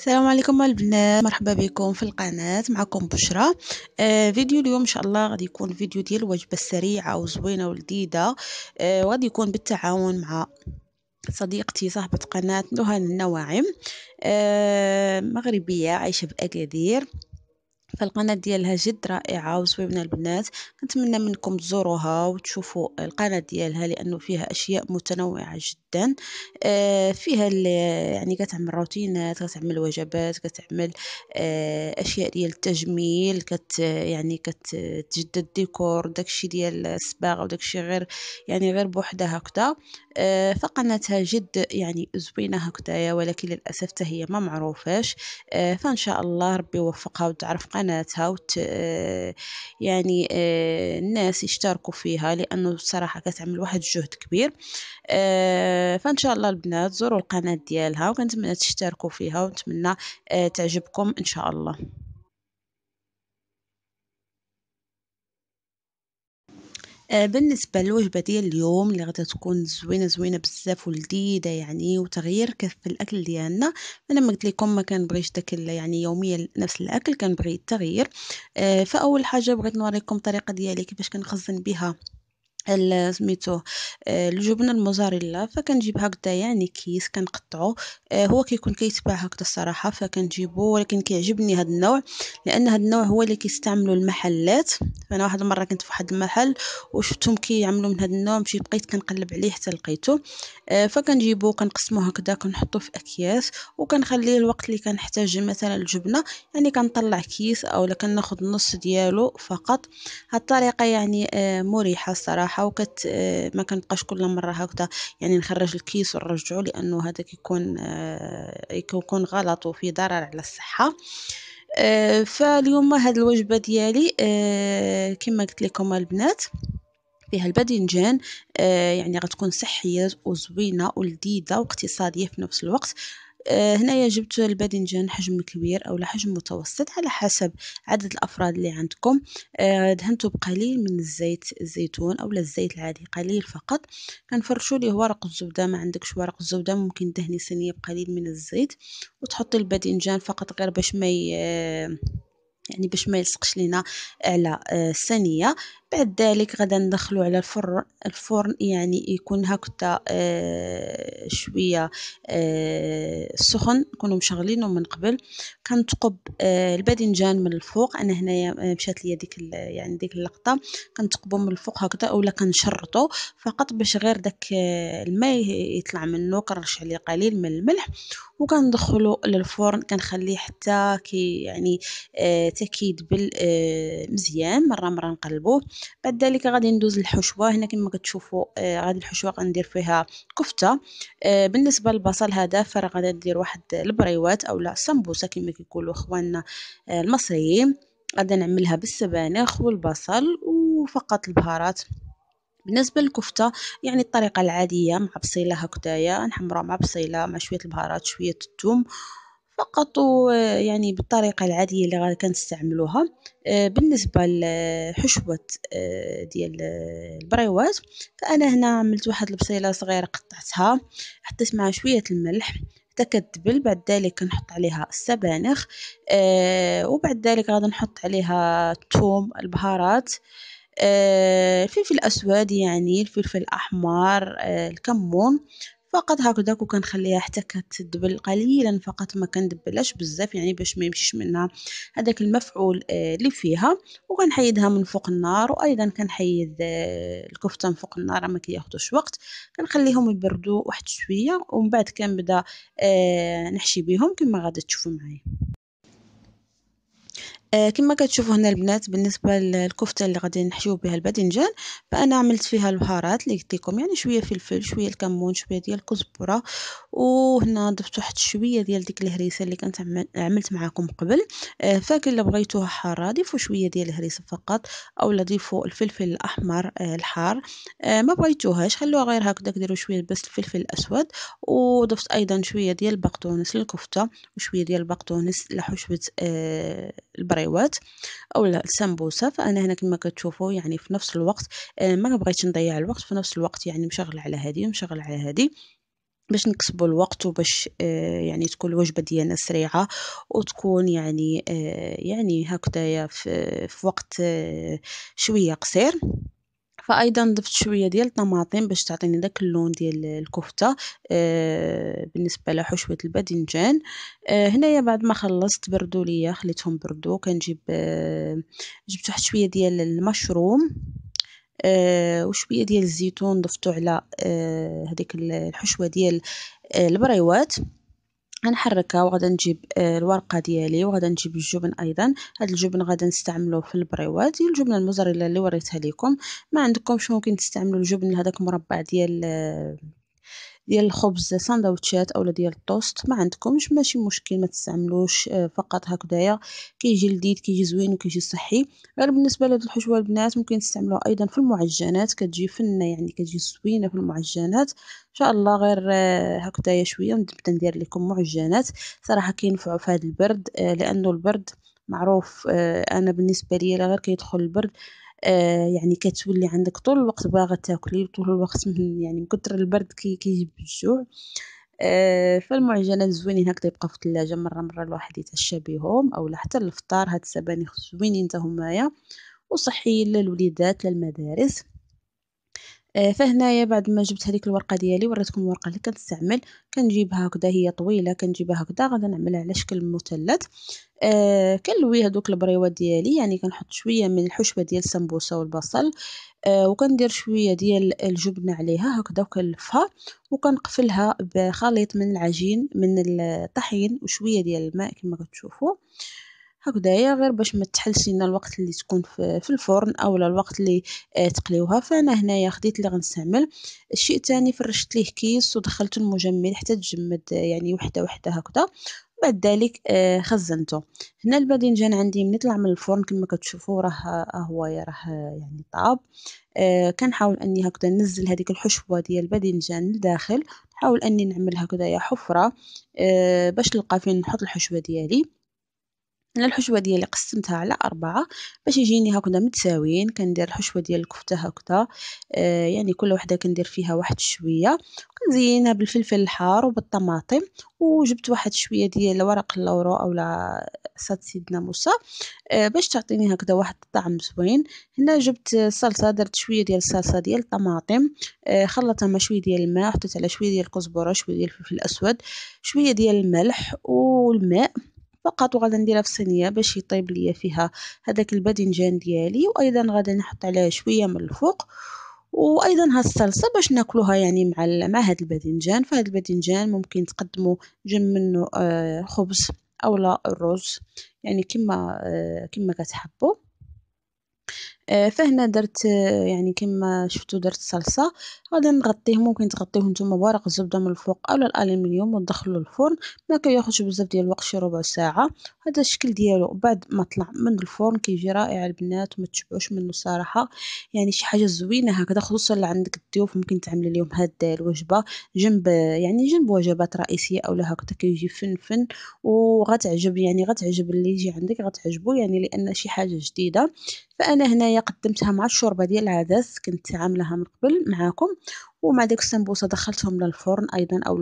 السلام عليكم البنات مرحبا بكم في القناه معكم بشرى آه فيديو اليوم ان شاء الله غادي يكون فيديو ديال وجبه سريعه وزوينه ولذيذه آه غادي يكون بالتعاون مع صديقتي صاحبة قناة نهى النواعم آه مغربية عايشة بأكادير فالقناة ديالها جد رائعة وزوينة البنات نتمنى منكم تزوروها وتشوفوا القناة ديالها لأنه فيها أشياء متنوعة جدا جدا آه، فيها يعني كتعمل روتينات كتعمل وجبات كتعمل آه، اشياء ديال التجميل كت يعني كتجدد ديكور داكشي ديال الصباغه وداكشي غير يعني غير بوحدها هكذا آه، فقناتها جد يعني زوينه هكذايا ولكن للاسف هي ما معروفاش فان شاء الله ربي يوفقها وتعرف قناتها وت يعني الناس يشتركوا فيها لانه الصراحه كتعمل واحد الجهد كبير فان شاء الله البنات زوروا القناه ديالها وكنتمنى تشتركوا فيها ونتمنى آه، تعجبكم ان شاء الله آه، بالنسبه للوجبه ديال اليوم اللي غادا تكون زوينه زوينه بزاف ولذيذه يعني وتغيير كيف في الاكل ديالنا انا ما قلت لكم ما كنبغيش داك يعني يوميا نفس الاكل كنبغي التغيير آه، فاول حاجه بغيت نوريكم الطريقه ديالي كيفاش كنخزن بها سميتو آه، الجبنه الموزاريلا فكنجيب هكذا يعني كيس كنقطعو آه، هو كيكون كيتباع هكذا الصراحه فكنجيبو ولكن كيعجبني هذا النوع لان هذا النوع هو اللي كيستعملوا المحلات فانا واحد المره كنت في واحد المحل وشفتهم كيعملوا من هذا النوع مشيت بقيت كنقلب عليه حتى لقيتو آه، فكنجيبو كنقسموه هكذا كنحطو في اكياس وكنخليه الوقت اللي كنحتاج مثلا الجبنه يعني كنطلع كيس اولا كناخذ النص ديالو فقط هالطريقه يعني مريحه الصراحه بصراحة وقت آه، ما كنبقاش كل مرة هكذا يعني نخرج الكيس ونرجعه لانه هذا كيكون كيكون آه، غلط وفي ضرر على الصحة آه، فاليوم هاد الوجبة ديالي كما قلت لكم البنات فيها الباذنجان يعني غتكون صحيه وزوينه ولذيذه واقتصاديه في نفس الوقت آه، هنايا جبت الباذنجان حجم كبير او حجم متوسط على حسب عدد الافراد اللي عندكم آه، دهنته بقليل من الزيت الزيتون او الزيت العادي قليل فقط كنفرشوا ليه ورق الزبده ما عندكش ورق الزبده ممكن تدهني صينيه بقليل من الزيت وتحطي الباذنجان فقط غير باش ما آه، يعني باش ما يلصقش لينا على الصينيه بعد ذلك غدا ندخلو على الفرن الفرن يعني يكون هكذا آه شويه آه سخن نكونو مشغلينو من قبل كنتقب آه الباذنجان من الفوق انا هنايا آه، مشات ليا ديك يعني ديك اللقطه كنتقبو من الفوق هكذا اولا كنشرطو فقط باش غير داك آه، الماء يطلع منو كنرش عليه قليل من الملح وكندخلو للفرن كنخليه حتى كي يعني آه، تكيد بالمزيان مزيان مره مره نقلبوه بعد ذلك غادي ندوز للحشوه هنا كما كتشوفوا آه غادي الحشوه غندير فيها كفته آه بالنسبه للبصل هذا فراه غادي ندير واحد البريوات اولا سمبوسه كما كيقولوا اخواننا آه المصريين غادي نعملها بالسبانخ والبصل وفقط البهارات بالنسبه للكفته يعني الطريقه العاديه مع بصيله هكذايا نحمرها مع بصيله مع شويه البهارات شويه الثوم فقط يعني بالطريقة العادية اللي كنستعملوها آه، بالنسبة لحشوة آه، ديال آه، البريوات فأنا هنا عملت واحد البصيلة صغيرة قطعتها حطيت معها شوية الملح حتى كتدبل بعد ذلك كنحط عليها السبانخ آه وبعد ذلك غادي نحط عليها الثوم البهارات آه الفلفل الاسود يعني الفلفل الاحمر آه الكمون فقط هكذاك وكنخليها حتى كتدبل قليلا فقط ما كندبلاش بزاف يعني باش ما يمشيش منها هذاك المفعول آه، اللي فيها وكنحيدها من فوق النار وايضا كنحيد آه، الكفته من فوق النار ما كياخذوش وقت كنخليهم يبردوا واحد شويه ومن بعد كنبدا آه، نحشي بهم كما غادي تشوفوا معايا آه، كما كتشوفوا هنا البنات بالنسبه للكفته اللي غادي نحشيو بها الباذنجان فانا عملت فيها البهارات اللي قلت لكم يعني شويه فلفل شويه الكمون شويه ديال الكزبره وهنا ضفت واحد شويه ديال ديك الهريسه اللي كنت عملت معكم قبل آه، فكان الا بغيتوها حاره ضيفوا شويه ديال الهريسه فقط او ضيفوا الفلفل الاحمر آه، الحار ما بغيتوهاش خلوها غير هكذا ديروا شويه بس الفلفل الاسود وضفت ايضا شويه ديال البقدونس للكفته وشويه ديال البقدونس لحشوه البريق الكريوات او السمبوسه فانا هنا كما كتشوفوا يعني في نفس الوقت آه، ما بغيتش نضيع الوقت في نفس الوقت يعني مشغله على هذه ومشغل على هذه باش نكسبوا الوقت وباش آه يعني تكون الوجبه ديالنا سريعه وتكون يعني آه يعني هكذايا في, في وقت آه شويه قصير فايضا ضفت شويه ديال الطماطم باش تعطيني داك اللون ديال الكفته آه بالنسبه لحشوه الباذنجان آه هنايا بعد ما خلصت بردوا ليا خليتهم بردوا كنجيب آه جبت واحد شويه ديال المشروم آه وشويه ديال الزيتون ضفتو على آه هذيك الحشوه ديال آه البريوات غنحركها وغادا نجيب آه، الورقه ديالي وغادا نجيب الجبن ايضا هذا الجبن غادا نستعمله في البريوات ديال الجبنه الموزاريلا اللي وريتها لكم ما عندكمش ممكن تستعملوا الجبن هذاك مربع ديال آه، ديال الخبز سندوتشات اولا ديال الطوست ما عندكمش ماشي مشكل ما تستعملوش آه، فقط هكذايا كيجي لذيذ كيجي زوين وكيجي صحي غير بالنسبه لهاد الحشوه البنات ممكن تستعملوها ايضا في المعجنات كتجي فنه يعني كتجي زوينه في المعجنات ان شاء الله غير آه، هكذايا شويه نبدا ندير لكم معجنات صراحه كينفعوا في هذا البرد آه، لانه البرد معروف انا بالنسبه لي غير كيدخل البرد آه، يعني كتولي عندك طول الوقت باغا تاكلي طول الوقت من يعني من كتر البرد كي كيجيب الجوع آه، فالمعجنات زوينين هكذا يبقى في الثلاجه مره مره الواحد يتعشى بهم اولا حتى الفطار هاد السبانخ زوينين حتى همايا وصحيين للوليدات للمدارس آه، فهنايا بعد ما جبت هذيك الورقه ديالي وريتكم الورقه اللي كنستعمل كنجيبها هكذا هي طويله كنجيبها هكذا غادي نعملها على شكل مثلث آه كنلوي هذوك البريوات ديالي يعني كنحط شويه من الحشوه ديال السمبوسه والبصل آه وكندير شويه ديال الجبنه عليها هكذا وكنلفها وكنقفلها بخليط من العجين من الطحين وشويه ديال الماء كما كتشوفوا هكدايا غير باش ما تحلش لينا الوقت اللي تكون في الفرن اولا الوقت اللي آه، تقليوها فانا هنايا خديت اللي غنستعمل الشيء الثاني فرشت ليه كيس ودخلت المجمد حتى تجمد آه، يعني وحده وحده هكذا بعد ذلك آه، خزنته هنا الباذنجان عندي من طلع من الفرن كما كتشوفوا راه هو راه يعني طاب كنحاول اني هكذا ننزل هذيك الحشوه ديال الباذنجان لداخل نحاول اني نعمل هكذايا حفره باش نلقى فين نحط الحشوه ديالي أنا الحشوة ديالي قسمتها على أربعة باش يجيني هكذا متساويين كندير الحشوة ديال الكفتة هكذا آه، يعني كل وحدة كندير فيها واحد شوية كنزينها بالفلفل الحار وبالطماطم وجبت واحد شوية ديال ورق اللورو اولا صاد سيدنا موسى آه، باش تعطيني هكذا واحد الطعم زوين هنا جبت الصلصة درت شوية ديال الصلصة ديال الطماطم آه، خلطها مع شوية ديال الماء حطيت على شوية ديال الكزبرة شوية ديال الفلفل الأسود شوية ديال الملح والماء فقط وغادي نديرها في الصينيه باش يطيب ليا فيها هذاك الباذنجان ديالي وايضا غادي نحط عليها شويه من الفوق وايضا هاد الصلصه باش ناكلوها يعني مع مع هذا الباذنجان فهاد الباذنجان ممكن تقدموا جنب منه آه خبز اولا الرز يعني كما آه كما كتحبوا آه، فهنا درت آه، يعني كما شفتوا درت صلصه غادي نغطيه ممكن تغطيه نتوما بورق الزبده من الفوق اولا الالومنيوم وتدخلوا الفرن ما كياخذش بزاف ديال الوقت شي ربع ساعه هذا الشكل ديالو بعد ما طلع من الفرن كيجي رائع البنات وما تشبعوش منه الصراحه يعني شي حاجه زوينه هكذا خصوصا اللي عندك الضيوف ممكن تعمل لهم هاد الوجبه جنب يعني جنب وجبات رئيسيه اولا هكذا كيجي فن فن وغتعجب يعني غتعجب اللي يجي عندك غتعجبو يعني لان شي حاجه جديده فانا هنايا قدمتها مع الشوربه ديال العدس كنت عاملاها من قبل معاكم ومع ديك السمبوسه دخلتهم للفرن ايضا او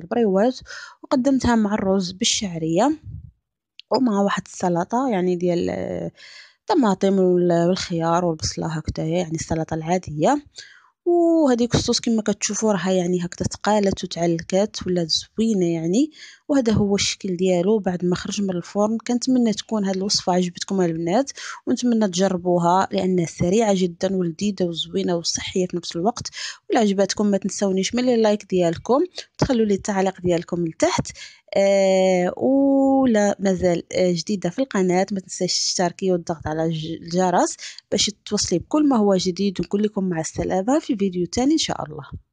البريوات وقدمتها مع الرز بالشعريه ومع واحد السلطه يعني ديال الطماطم والخيار والبصله هكذايا يعني السلطه العاديه وهاديك الصوص كما كتشوفوا راها يعني هكذا تقالت وتعلكات ولات زوينه يعني وهذا هو الشكل ديالو بعد ما خرج من الفرن كنتمنى تكون هاد الوصفه عجبتكم البنات ونتمنى تجربوها لانها سريعه جدا ولذيذه وزوينه وصحيه في نفس الوقت ولا ما تنسونيش من اللايك ديالكم تخلوا لي التعليق ديالكم لتحت آه، ولا مازال آه، جديده في القناه ما تنساش تشتركي والضغط على الجرس باش توصلي بكل ما هو جديد ونقول لكم مع السلامه في فيديو تاني ان شاء الله